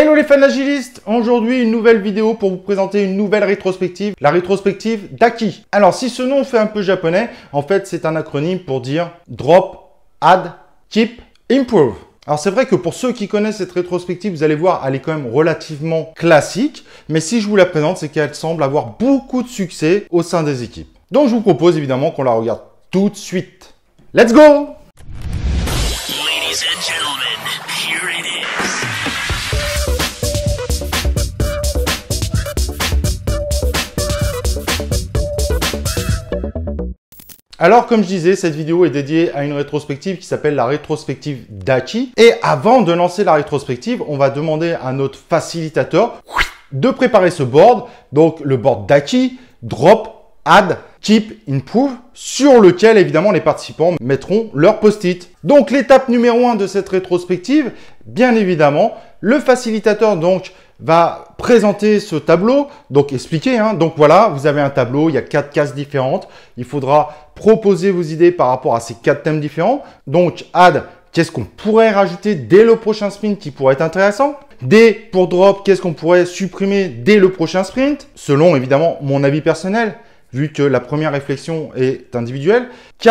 Hello les fans agilistes Aujourd'hui, une nouvelle vidéo pour vous présenter une nouvelle rétrospective, la rétrospective d'Aki. Alors, si ce nom fait un peu japonais, en fait, c'est un acronyme pour dire Drop, Add, Keep, Improve. Alors c'est vrai que pour ceux qui connaissent cette rétrospective, vous allez voir, elle est quand même relativement classique, mais si je vous la présente, c'est qu'elle semble avoir beaucoup de succès au sein des équipes. Donc je vous propose évidemment qu'on la regarde tout de suite. Let's go Ladies and gentlemen, here it is. Alors comme je disais, cette vidéo est dédiée à une rétrospective qui s'appelle la rétrospective d'Achi. Et avant de lancer la rétrospective, on va demander à notre facilitateur de préparer ce board, donc le board d'Achi, drop, add, keep, improve, sur lequel évidemment les participants mettront leur post-it. Donc l'étape numéro 1 de cette rétrospective, bien évidemment. Le facilitateur donc va présenter ce tableau, donc expliquer. Hein. Donc voilà, vous avez un tableau, il y a quatre cases différentes. Il faudra proposer vos idées par rapport à ces quatre thèmes différents. Donc add, qu'est-ce qu'on pourrait rajouter dès le prochain sprint qui pourrait être intéressant D pour drop, qu'est-ce qu'on pourrait supprimer dès le prochain sprint Selon évidemment mon avis personnel, vu que la première réflexion est individuelle. K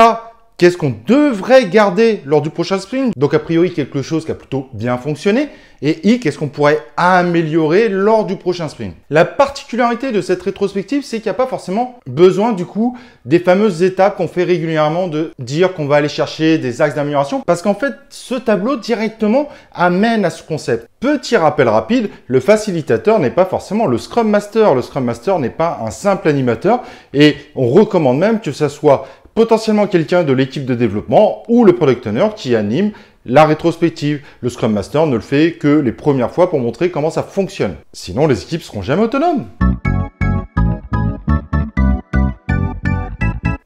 qu'est-ce qu'on devrait garder lors du prochain sprint. Donc a priori quelque chose qui a plutôt bien fonctionné. Et I, qu'est-ce qu'on pourrait améliorer lors du prochain sprint. La particularité de cette rétrospective, c'est qu'il n'y a pas forcément besoin du coup des fameuses étapes qu'on fait régulièrement de dire qu'on va aller chercher des axes d'amélioration. Parce qu'en fait, ce tableau directement amène à ce concept. Petit rappel rapide, le facilitateur n'est pas forcément le Scrum Master. Le Scrum Master n'est pas un simple animateur et on recommande même que ça soit potentiellement quelqu'un de l'équipe de développement ou le product owner qui anime la rétrospective. Le Scrum Master ne le fait que les premières fois pour montrer comment ça fonctionne. Sinon, les équipes seront jamais autonomes.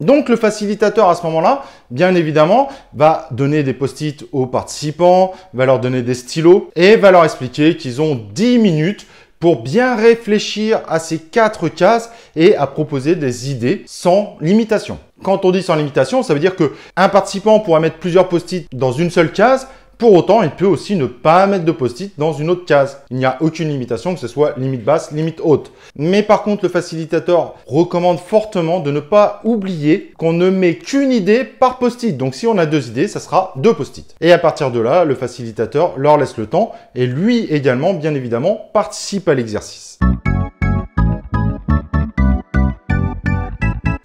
Donc le facilitateur à ce moment-là, bien évidemment, va donner des post-it aux participants, va leur donner des stylos et va leur expliquer qu'ils ont 10 minutes pour bien réfléchir à ces quatre cases et à proposer des idées sans limitation. Quand on dit sans limitation, ça veut dire qu'un participant pourra mettre plusieurs post-it dans une seule case, pour autant, il peut aussi ne pas mettre de post-it dans une autre case. Il n'y a aucune limitation, que ce soit limite basse, limite haute. Mais par contre, le facilitateur recommande fortement de ne pas oublier qu'on ne met qu'une idée par post-it. Donc si on a deux idées, ça sera deux post-it. Et à partir de là, le facilitateur leur laisse le temps et lui également, bien évidemment, participe à l'exercice.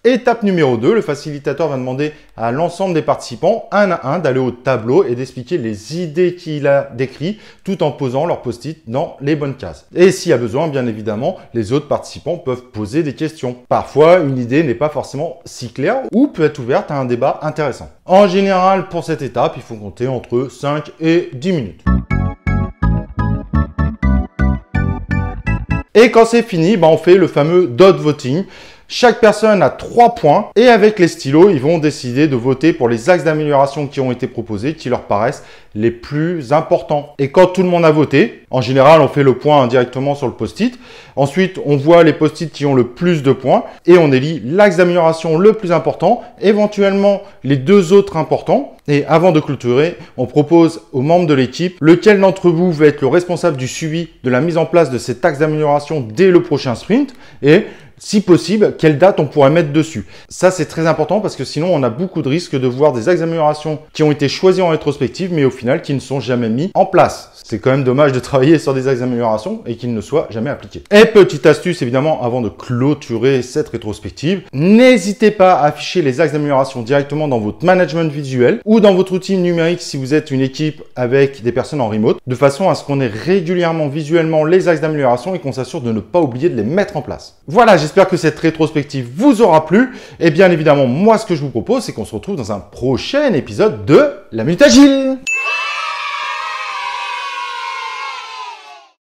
Étape numéro 2, le facilitateur va demander à l'ensemble des participants, un à un, d'aller au tableau et d'expliquer les idées qu'il a décrites tout en posant leur post-it dans les bonnes cases. Et s'il y a besoin, bien évidemment, les autres participants peuvent poser des questions. Parfois, une idée n'est pas forcément si claire ou peut être ouverte à un débat intéressant. En général, pour cette étape, il faut compter entre 5 et 10 minutes. Et quand c'est fini, ben, on fait le fameux dot voting. Chaque personne a 3 points et avec les stylos, ils vont décider de voter pour les axes d'amélioration qui ont été proposés, qui leur paraissent les plus importants. Et quand tout le monde a voté, en général, on fait le point directement sur le post-it. Ensuite, on voit les post-it qui ont le plus de points et on élit l'axe d'amélioration le plus important, éventuellement les deux autres importants et avant de clôturer, on propose aux membres de l'équipe lequel d'entre vous va être le responsable du suivi de la mise en place de ces taxes d'amélioration dès le prochain sprint et si possible, quelle date on pourrait mettre dessus. Ça, c'est très important parce que sinon, on a beaucoup de risques de voir des axes d'amélioration qui ont été choisis en rétrospective, mais au final, qui ne sont jamais mis en place. C'est quand même dommage de travailler sur des axes d'amélioration et qu'ils ne soient jamais appliqués. Et petite astuce, évidemment, avant de clôturer cette rétrospective, n'hésitez pas à afficher les axes d'amélioration directement dans votre management visuel ou dans votre outil numérique si vous êtes une équipe avec des personnes en remote, de façon à ce qu'on ait régulièrement visuellement les axes d'amélioration et qu'on s'assure de ne pas oublier de les mettre en place. Voilà, j'espère que cette rétrospective vous aura plu. Et bien évidemment, moi ce que je vous propose, c'est qu'on se retrouve dans un prochain épisode de La Minute Agile.